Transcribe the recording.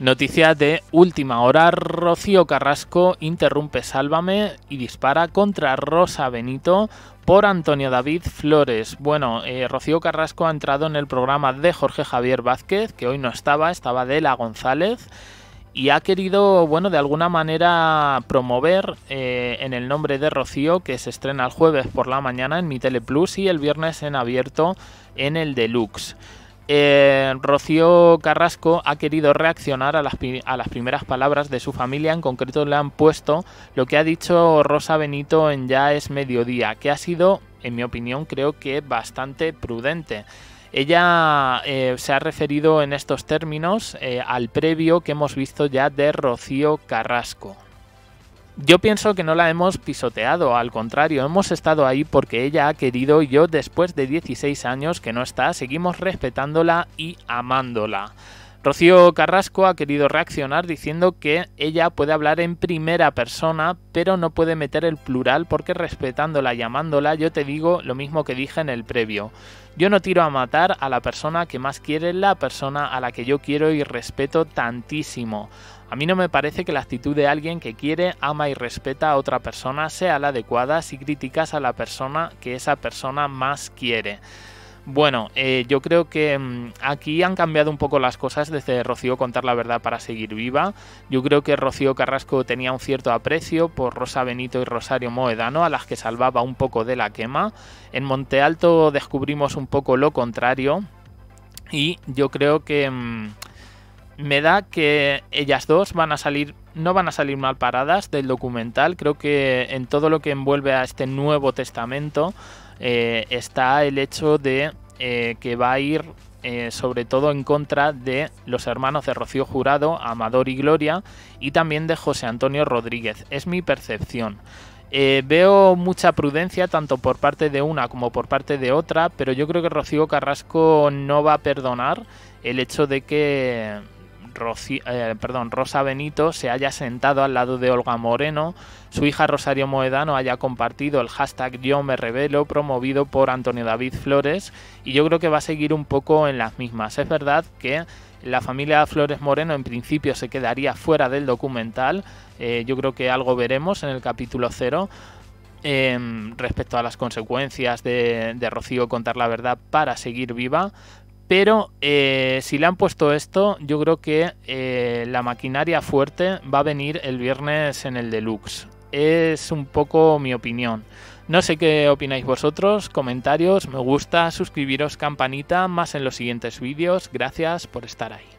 Noticias de última hora, Rocío Carrasco interrumpe Sálvame y dispara contra Rosa Benito por Antonio David Flores. Bueno, eh, Rocío Carrasco ha entrado en el programa de Jorge Javier Vázquez, que hoy no estaba, estaba de la González y ha querido, bueno, de alguna manera promover eh, en el nombre de Rocío, que se estrena el jueves por la mañana en Mi Tele Plus y el viernes en abierto en el Deluxe. Eh, Rocío Carrasco ha querido reaccionar a las, primeras palabras de su familia, en concreto le han puesto lo que ha dicho Rosa Benito en Ya es mediodía, que ha sido, en mi opinión, creo que bastante prudente. Ella eh, se ha referido en estos términos eh, al previo que hemos visto ya de Rocío Carrasco. Yo pienso que no la hemos pisoteado, al contrario, hemos estado ahí porque ella ha querido y yo después de 16 años que no está, seguimos respetándola y amándola. Rocío Carrasco ha querido reaccionar diciendo que ella puede hablar en primera persona, pero no puede meter el plural porque respetándola, llamándola, yo te digo lo mismo que dije en el previo. Yo no tiro a matar a la persona que más quiere, la persona a la que yo quiero y respeto tantísimo. A mí no me parece que la actitud de alguien que quiere, ama y respeta a otra persona sea la adecuada si criticas a la persona que esa persona más quiere. Bueno, eh, yo creo que mm, aquí han cambiado un poco las cosas desde Rocío Contar la Verdad para Seguir Viva. Yo creo que Rocío Carrasco tenía un cierto aprecio por Rosa Benito y Rosario Moedano, a las que salvaba un poco de la quema. En Monte Alto descubrimos un poco lo contrario y yo creo que... Mm, me da que ellas dos van a salir, no van a salir mal paradas del documental. Creo que en todo lo que envuelve a este Nuevo Testamento eh, está el hecho de eh, que va a ir eh, sobre todo en contra de los hermanos de Rocío Jurado, Amador y Gloria, y también de José Antonio Rodríguez. Es mi percepción. veo mucha prudencia tanto por parte de una como por parte de otra, pero yo creo que Rocío Carrasco no va a perdonar el hecho de que eh, perdón, Rosa Benito se haya sentado al lado de Olga Moreno, su hija Rosario Moedano haya compartido el hashtag Yo me revelo promovido por Antonio David Flores y yo creo que va a seguir un poco en las mismas. Es verdad que la familia Flores Moreno en principio se quedaría fuera del documental, eh, yo creo que algo veremos en el capítulo cero. Em, respecto a las consecuencias de, de Rocío contar la verdad para seguir viva, pero eh, si le han puesto esto, yo creo que eh, la maquinaria fuerte va a venir el viernes en el deluxe. Es un poco mi opinión. No sé qué opináis vosotros, comentarios, me gusta, suscribiros, campanita, más en los siguientes vídeos. Gracias por estar ahí.